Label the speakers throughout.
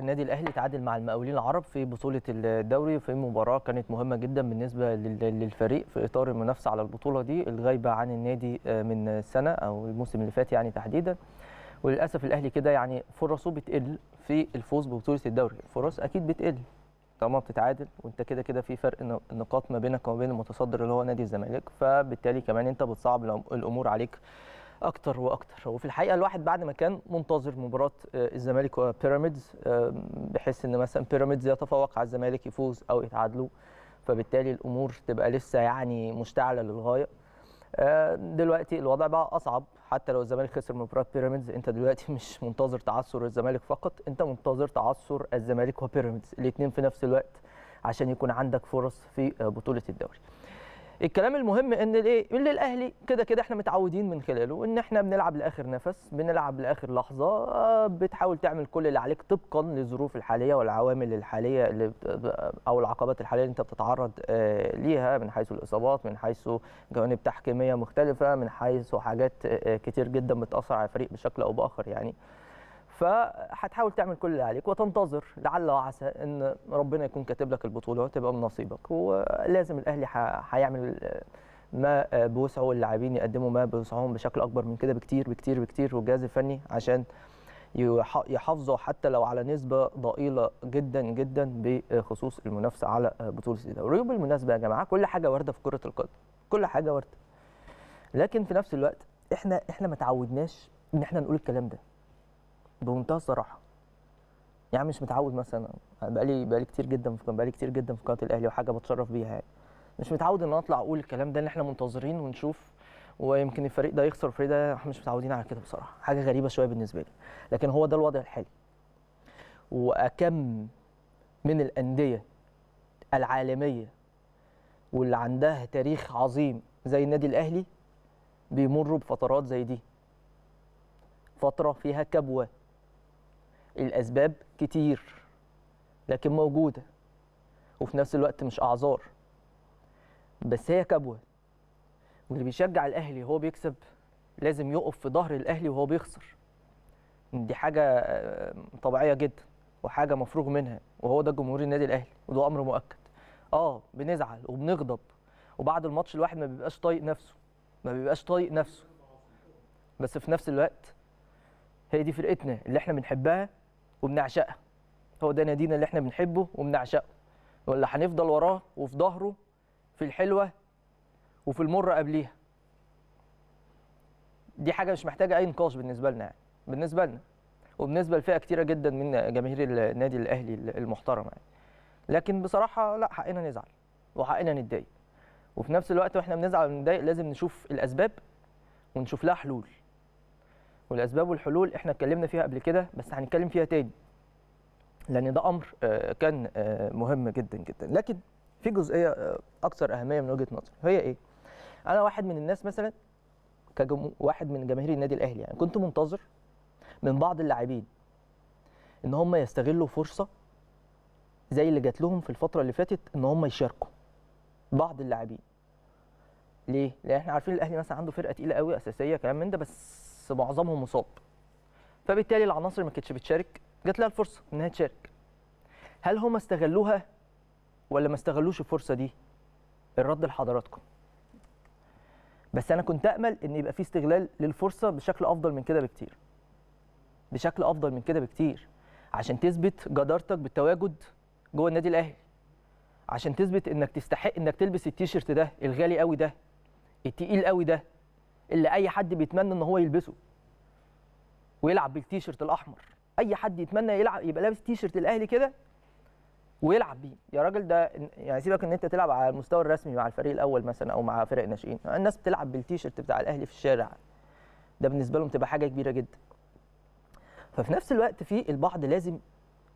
Speaker 1: النادي الاهلي تعادل مع المقاولين العرب في بطوله الدوري في مباراه كانت مهمه جدا بالنسبه للفريق في اطار المنافسه على البطوله دي الغايبه عن النادي آه، من سنه او الموسم اللي فات يعني تحديدا وللاسف الاهلي كده يعني فرصه بتقل في الفوز ببطوله الدوري فرص اكيد بتقل طالما بتتعادل وانت كده كده في فرق نقاط ما بينك وما بين المتصدر اللي هو نادي الزمالك فبالتالي كمان انت بتصعب الامور عليك اكتر واكتر وفي الحقيقه الواحد بعد ما كان منتظر مباراه آه، الزمالك وبيراميدز آه، بحيث ان مثلا بيراميدز يتفوق على الزمالك يفوز او يتعادلوا فبالتالي الامور تبقى لسه يعني مشتعله للغايه آه، دلوقتي الوضع بقى اصعب حتى لو الزمالك خسر مباراه بيراميدز انت دلوقتي مش منتظر تعثر الزمالك فقط انت منتظر تعثر الزمالك وبيراميدز الاثنين في نفس الوقت عشان يكون عندك فرص في بطوله الدوري الكلام المهم ان الايه ان الاهلي كده كده احنا متعودين من خلاله ان احنا بنلعب لاخر نفس بنلعب لاخر لحظه بتحاول تعمل كل اللي عليك طبقا للظروف الحاليه والعوامل الحاليه اللي او العقبات الحاليه اللي انت بتتعرض آه، ليها من حيث الاصابات من حيث جوانب تحكيميه مختلفه من حيث حاجات آه، آه، كتير جدا بتاثر على الفريق بشكل او باخر يعني فهتحاول تعمل كل اللي عليك وتنتظر لعل وعسى ان ربنا يكون كاتب لك البطوله وتبقى من نصيبك ولازم الاهلي هيعمل آه، ما آه، بوسعه اللاعبين يقدموا ما بوسعهم بشكل اكبر من كده بكتير بكتير بكتير والجهاز الفني عشان يحافظوا حتى لو على نسبه ضئيله جدا جدا بخصوص المنافسه على آه، بطوله الدوري وبالمناسبه يا جماعه كل حاجه وارده في كره القدم كل حاجه وارده لكن في نفس الوقت احنا احنا ما تعودناش ان احنا نقول الكلام ده بمنتهى الصراحه يعني مش متعود مثلا بقالي بقالي كتير جدا في بقالي كتير جدا في قناه الاهلي وحاجه بتشرف بيها يعني مش متعود ان اطلع اقول الكلام ده ان احنا منتظرين ونشوف ويمكن الفريق ده يخسر الفريق ده احنا مش متعودين على كده بصراحه حاجه غريبه شويه بالنسبه لي لكن هو ده الوضع الحالي واكم من الانديه العالميه واللي عندها تاريخ عظيم زي النادي الاهلي بيمروا بفترات زي دي فتره فيها كبوه الاسباب كتير لكن موجوده وفي نفس الوقت مش اعذار بس هي كبوه واللي بيشجع الاهلي وهو بيكسب لازم يقف في ظهر الاهلي وهو بيخسر دي حاجه آه، طبيعيه جدا وحاجه مفروغ منها وهو ده جمهور النادي الاهلي وده امر مؤكد اه بنزعل وبنغضب وبعد الماتش الواحد ما بيبقاش طايق نفسه ما بيبقاش طايق نفسه بس في نفس الوقت هي دي فرقتنا اللي احنا بنحبها وبنعشقها هو ده نادينا اللي احنا بنحبه وبنعشقه ولا هنفضل وراه وفي ظهره في الحلوه وفي المره قبليها دي حاجه مش محتاجه اي نقاش بالنسبه لنا يعني بالنسبه لنا وبالنسبه لفئه كتيره جدا من جماهير النادي الاهلي المحترمه يعني لكن بصراحه لا حقنا نزعل وحقنا نتضايق وفي نفس الوقت واحنا بنزعل ونتضايق لازم نشوف الاسباب ونشوف لها حلول والاسباب والحلول احنا اتكلمنا فيها قبل كده بس هنتكلم فيها تاني لان ده امر آه، كان آه، مهم جدا جدا لكن في جزئيه آه، اكثر اهميه من وجهه نظري هي ايه انا واحد من الناس مثلا كجمو... واحد من جماهير النادي الاهلي يعني كنت منتظر من بعض اللاعبين ان هم يستغلوا فرصه زي اللي جات لهم في الفتره اللي فاتت ان هم يشاركوا بعض اللاعبين ليه لان احنا عارفين الاهلي مثلا عنده فرقه تقيله قوي اساسيه كلام من ده بس بس معظمهم مصاب فبالتالي العناصر ما كانتش بتشارك جات لها الفرصه انها تشارك هل هم استغلوها ولا ما استغلوش الفرصه دي الرد لحضراتكم بس انا كنت امل ان يبقى في استغلال للفرصه بشكل افضل من كده بكتير بشكل افضل من كده بكتير عشان تثبت جدارتك بالتواجد جوه النادي الاهلي عشان تثبت انك تستحق انك تلبس التيشيرت ده الغالي قوي ده التقيل قوي ده اللي اي حد بيتمنى ان هو يلبسه ويلعب بالتيشيرت الاحمر اي حد يتمنى يلعب يبقى لابس تيشيرت الاهلي كده ويلعب بيه يا راجل ده يعني سيبك ان انت تلعب على المستوى الرسمي مع الفريق الاول مثلا او مع فرق الناشئين الناس بتلعب بالتيشيرت بتاع الاهلي في الشارع ده بالنسبه لهم تبقى حاجه كبيره جدا ففي نفس الوقت في البعض لازم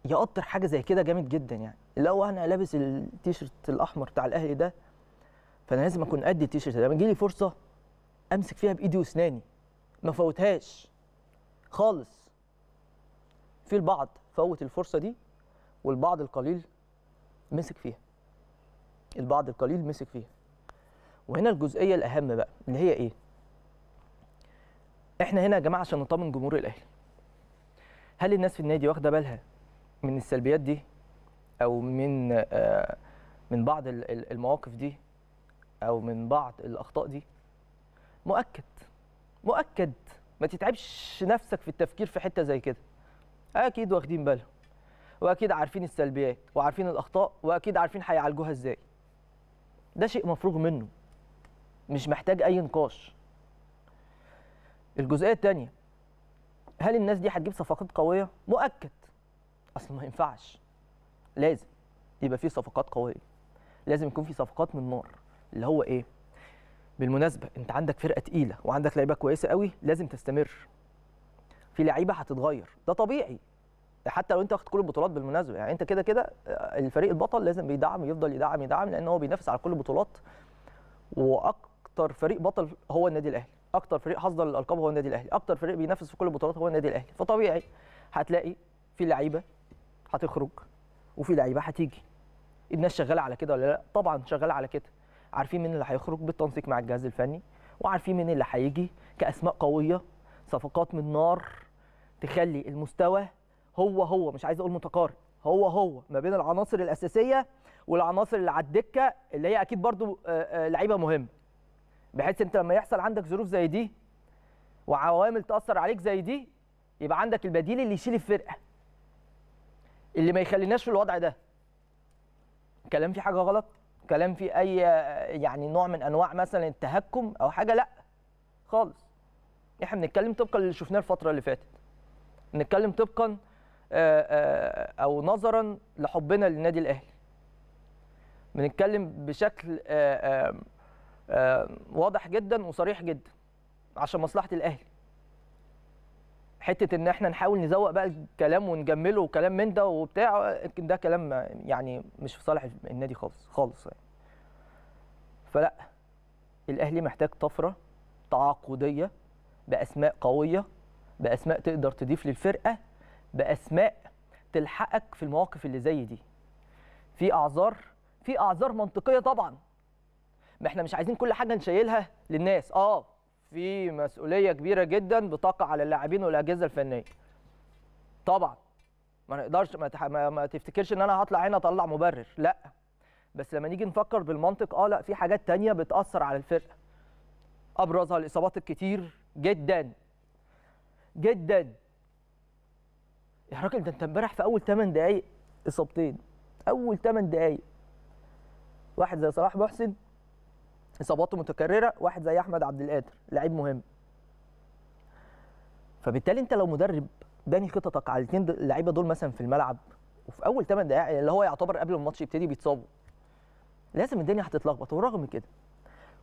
Speaker 1: يقطر حاجه زي كده جامد جدا يعني لو انا لابس التيشيرت الاحمر بتاع الاهلي ده فانا لازم اكون قد التيشيرت ده لما يجي لي فرصه امسك فيها بايدي واسناني ما فوتهاش خالص في البعض فوت الفرصه دي والبعض القليل مسك فيها البعض القليل مسك فيها وهنا الجزئيه الاهم بقى اللي هي ايه احنا هنا يا جماعه عشان نطمن جمهور الاهلي هل الناس في النادي واخده بالها من السلبيات دي او من آه من بعض المواقف دي او من بعض الاخطاء دي مؤكد مؤكد ما تتعبش نفسك في التفكير في حته زي كده اكيد واخدين بالهم واكيد عارفين السلبيات وعارفين الاخطاء واكيد عارفين هيعالجوها ازاي ده شيء مفروغ منه مش محتاج اي نقاش الجزئيه الثانيه هل الناس دي هتجيب صفقات قويه مؤكد اصل ما ينفعش لازم يبقى في صفقات قويه لازم يكون في صفقات من نار اللي هو ايه بالمناسبه انت عندك فرقه تقيله وعندك لعيبه كويسه قوي لازم تستمر في لعيبه هتتغير ده طبيعي حتى لو انت واخد كل البطولات بالمناسبه يعني انت كده كده آه، الفريق البطل لازم بيدعم يفضل يدعم يدعم لان هو بينافس على كل البطولات واكتر فريق بطل هو النادي الاهلي اكتر فريق حصد الالقاب هو النادي الاهلي اكتر فريق بينافس في كل البطولات هو النادي الاهلي فطبيعي هتلاقي في لعيبه هتخرج وفي لعيبه هتيجي الناس شغاله على كده ولا لا طبعا شغاله على كده عارفين مين اللي هيخرج بالتنسيق مع الجهاز الفني وعارفين مين اللي هيجي كاسماء قويه صفقات من نار تخلي المستوى هو هو مش عايز اقول متقارب هو هو ما بين العناصر الاساسيه والعناصر اللي على الدكه اللي هي اكيد برضو آه، آه، لعيبه مهمه بحيث انت لما يحصل عندك ظروف زي دي وعوامل تاثر عليك زي دي يبقى عندك البديل اللي يشيل الفرقه اللي ما يخليناش في الوضع ده كلام في حاجه غلط الكلام فيه اي يعني نوع من انواع مثلا التهكم او حاجه لا خالص احنا بنتكلم طبقا للي شفناه الفتره اللي فاتت بنتكلم طبقا آه، آه، او نظرا لحبنا للنادي الاهلي بنتكلم بشكل آه، واضح جدا وصريح جدا عشان مصلحه الاهلي حته ان احنا نحاول نزوق بقى الكلام ونجمله وكلام من ده وبتاع ده كلام يعني مش في صالح النادي خالص خالص يعني. فلا الاهلي محتاج طفره تعاقديه باسماء قويه باسماء تقدر تضيف للفرقه باسماء تلحقك في المواقف اللي زي دي في اعذار في اعذار منطقيه طبعا ما احنا مش عايزين كل حاجه نشيلها للناس اه في مسؤوليه كبيره جدا بتقع على اللاعبين والاجهزه الفنيه طبعا ما نقدرش ما, تح... ما, ما تفتكرش ان انا هطلع هنا اطلع مبرر لا بس لما نيجي نفكر بالمنطق اه لا في حاجات تانية بتاثر على الفرقه ابرزها الاصابات الكتير جدا جدا يا راجل ده انت امبارح في اول 8 دقائق اصابتين اول 8 دقائق واحد زي صلاح محسن اصاباته متكرره واحد زي احمد عبد القادر لعيب مهم فبالتالي انت لو مدرب باني خططك على الاثنين اللعيبه دول مثلا في الملعب وفي اول 8 دقائق يعني اللي هو يعتبر قبل الماتش يبتدي بيتصابوا لازم الدنيا هتتلخبط ورغم كده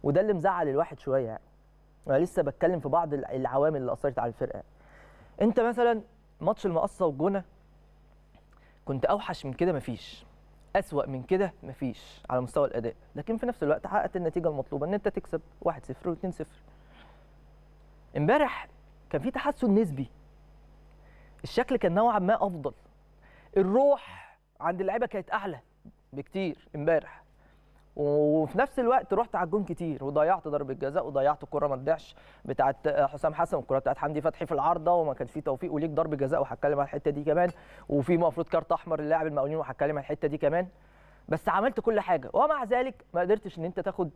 Speaker 1: وده اللي مزعل الواحد شويه يعني انا لسه بتكلم في بعض العوامل اللي اثرت على الفرقه انت مثلا ماتش المقصه والجونه كنت اوحش من كده مفيش اسوأ من كده مفيش على مستوى الاداء لكن في نفس الوقت حققت النتيجه المطلوبه ان انت تكسب 1-0 و2-0 امبارح كان في تحسن نسبي الشكل كان نوعا ما افضل الروح عند اللعيبه كانت اعلى بكتير امبارح وفي نفس الوقت رحت على الجون كتير وضيعت ضربه جزاء وضيعت الكره ما تضيعش بتاعه حسام حسن والكره بتاعه حمدي فتحي في العارضه وما كانش في توفيق وليك ضرب جزاء وهتكلم على الحته دي كمان وفي المفروض كارت احمر للاعب المقاولين وهتكلم على الحته دي كمان بس عملت كل حاجه ومع ذلك ما قدرتش ان انت تاخد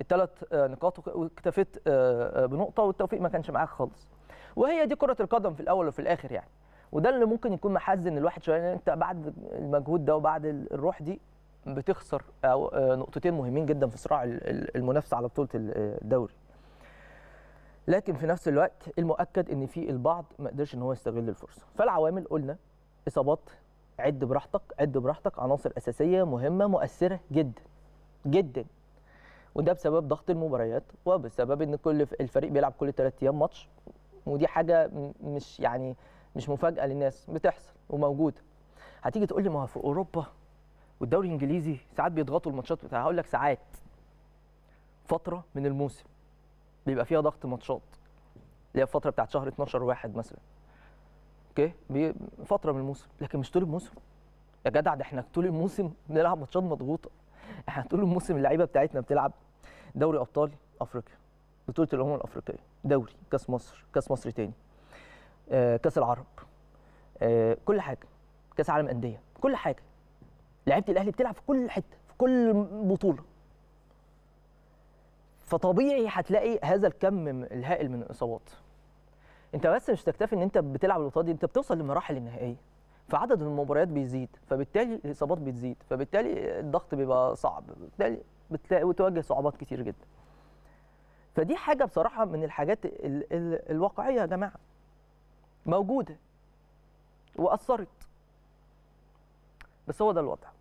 Speaker 1: الثلاث نقاط واكتفيت آه، آه، بنقطه والتوفيق ما كانش معاك خالص وهي دي كره القدم في الاول وفي الاخر يعني وده اللي ممكن يكون محزن الواحد شويه انت بعد المجهود ده وبعد الروح دي بتخسر آه، نقطتين مهمين جدا في صراع المنافسه على بطوله آه، الدوري لكن في نفس الوقت المؤكد ان في البعض ما قدرش ان هو يستغل الفرصه فالعوامل قلنا اصابات عد براحتك عد براحتك عناصر اساسيه مهمه مؤثره جدا جدا وده بسبب ضغط المباريات وبسبب ان كل الفريق بيلعب كل 3 ايام ماتش ودي حاجه مش يعني مش مفاجاه للناس بتحصل وموجوده هتيجي تقول لي ما في اوروبا والدوري الانجليزي ساعات بيضغطوا الماتشات بتاعها هقول لك ساعات فتره من الموسم بيبقى فيها ضغط ماتشات اللي هي الفتره بتاعت شهر 12 واحد مثلا اوكي فتره من الموسم لكن مش طول الموسم يا جدع ده احنا طول الموسم بنلعب ماتشات مضغوطه احنا طول الموسم اللعيبه بتاعتنا بتلعب دوري ابطال افريقيا بطوله الامم الافريقيه دوري كاس مصر كاس مصر تاني آه، كاس العرب آه، كل حاجه كاس عالم انديه كل حاجه لعيبه الاهلي بتلعب في كل حته في كل بطوله فطبيعي هتلاقي هذا الكم الهائل من الاصابات انت بس مش تكتفي ان انت بتلعب البطوله دي انت بتوصل للمراحل النهائيه فعدد المباريات بيزيد فبالتالي الاصابات بتزيد فبالتالي الضغط بيبقى صعب بالتالي بتواجه صعوبات كتير جدا فدي حاجه بصراحه من الحاجات ال ال الواقعيه يا جماعه موجوده واثرت بس هو ده الوضع